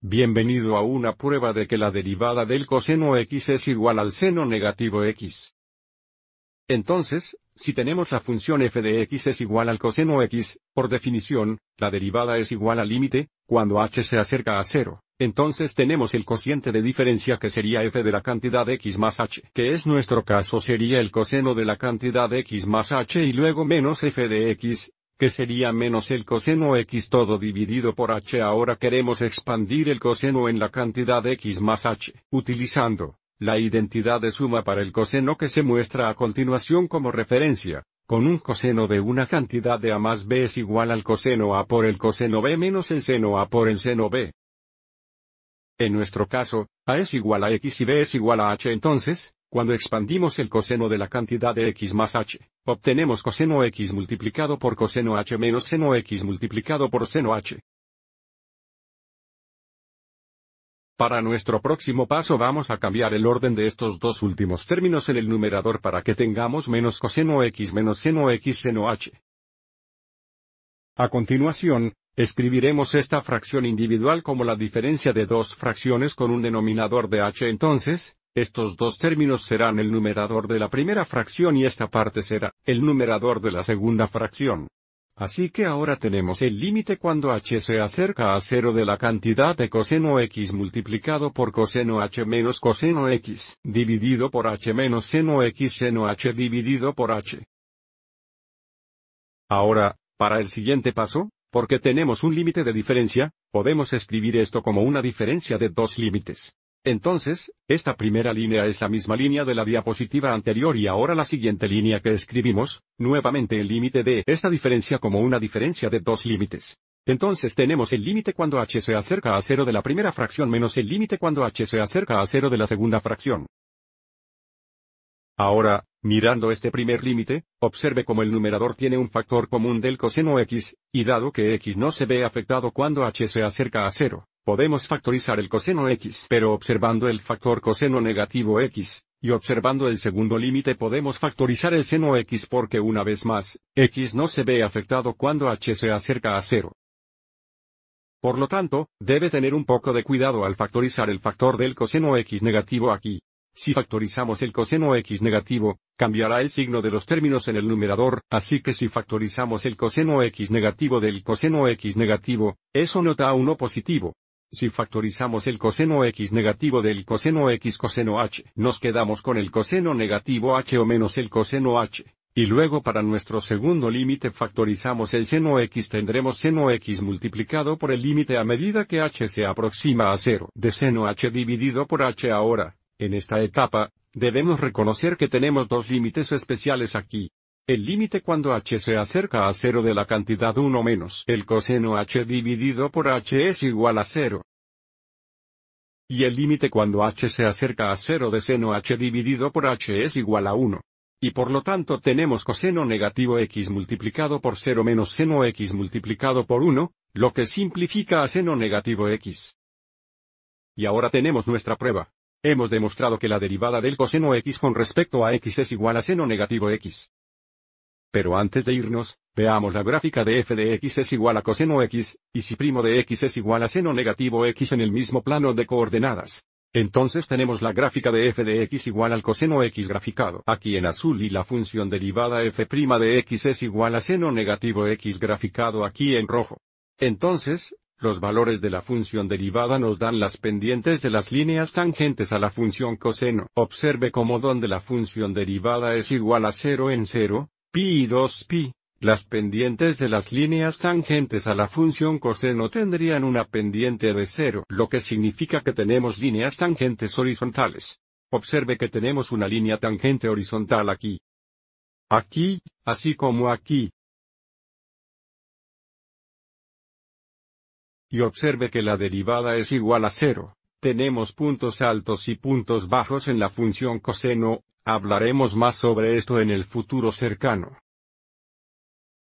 Bienvenido a una prueba de que la derivada del coseno x es igual al seno negativo x. Entonces, si tenemos la función f de x es igual al coseno x, por definición, la derivada es igual al límite, cuando h se acerca a cero, entonces tenemos el cociente de diferencia que sería f de la cantidad x más h, que es nuestro caso sería el coseno de la cantidad x más h y luego menos f de x, que sería menos el coseno x todo dividido por h. Ahora queremos expandir el coseno en la cantidad x más h, utilizando la identidad de suma para el coseno que se muestra a continuación como referencia, con un coseno de una cantidad de a más b es igual al coseno a por el coseno b menos el seno a por el seno b. En nuestro caso, a es igual a x y b es igual a h entonces, cuando expandimos el coseno de la cantidad de x más h, Obtenemos coseno x multiplicado por coseno h menos seno x multiplicado por seno h. Para nuestro próximo paso vamos a cambiar el orden de estos dos últimos términos en el numerador para que tengamos menos coseno x menos seno x seno h. A continuación, escribiremos esta fracción individual como la diferencia de dos fracciones con un denominador de h entonces, estos dos términos serán el numerador de la primera fracción y esta parte será el numerador de la segunda fracción. Así que ahora tenemos el límite cuando h se acerca a cero de la cantidad de coseno x multiplicado por coseno h menos coseno x dividido por h menos seno x seno h dividido por h. Ahora, para el siguiente paso, porque tenemos un límite de diferencia, podemos escribir esto como una diferencia de dos límites. Entonces, esta primera línea es la misma línea de la diapositiva anterior y ahora la siguiente línea que escribimos, nuevamente el límite de esta diferencia como una diferencia de dos límites. Entonces tenemos el límite cuando h se acerca a cero de la primera fracción menos el límite cuando h se acerca a cero de la segunda fracción. Ahora, mirando este primer límite, observe cómo el numerador tiene un factor común del coseno x, y dado que x no se ve afectado cuando h se acerca a cero, Podemos factorizar el coseno x, pero observando el factor coseno negativo x, y observando el segundo límite podemos factorizar el seno x porque una vez más, x no se ve afectado cuando h se acerca a cero. Por lo tanto, debe tener un poco de cuidado al factorizar el factor del coseno x negativo aquí. Si factorizamos el coseno x negativo, cambiará el signo de los términos en el numerador, así que si factorizamos el coseno x negativo del coseno x negativo, eso nota da uno positivo. Si factorizamos el coseno x negativo del coseno x coseno h, nos quedamos con el coseno negativo h o menos el coseno h. Y luego para nuestro segundo límite factorizamos el seno x tendremos seno x multiplicado por el límite a medida que h se aproxima a cero de seno h dividido por h ahora. En esta etapa, debemos reconocer que tenemos dos límites especiales aquí. El límite cuando h se acerca a 0 de la cantidad 1 menos el coseno h dividido por h es igual a 0. Y el límite cuando h se acerca a 0 de seno h dividido por h es igual a 1. Y por lo tanto tenemos coseno negativo x multiplicado por 0 menos seno x multiplicado por 1, lo que simplifica a seno negativo x. Y ahora tenemos nuestra prueba. Hemos demostrado que la derivada del coseno x con respecto a x es igual a seno negativo x. Pero antes de irnos, veamos la gráfica de f de x es igual a coseno x, y si primo de x es igual a seno negativo x en el mismo plano de coordenadas. Entonces tenemos la gráfica de f de x igual al coseno x graficado aquí en azul y la función derivada f' de x es igual a seno negativo x graficado aquí en rojo. Entonces, los valores de la función derivada nos dan las pendientes de las líneas tangentes a la función coseno. Observe cómo donde la función derivada es igual a 0 en 0, pi y 2pi. Las pendientes de las líneas tangentes a la función coseno tendrían una pendiente de cero, lo que significa que tenemos líneas tangentes horizontales. Observe que tenemos una línea tangente horizontal aquí. Aquí, así como aquí. Y observe que la derivada es igual a cero. Tenemos puntos altos y puntos bajos en la función coseno Hablaremos más sobre esto en el futuro cercano.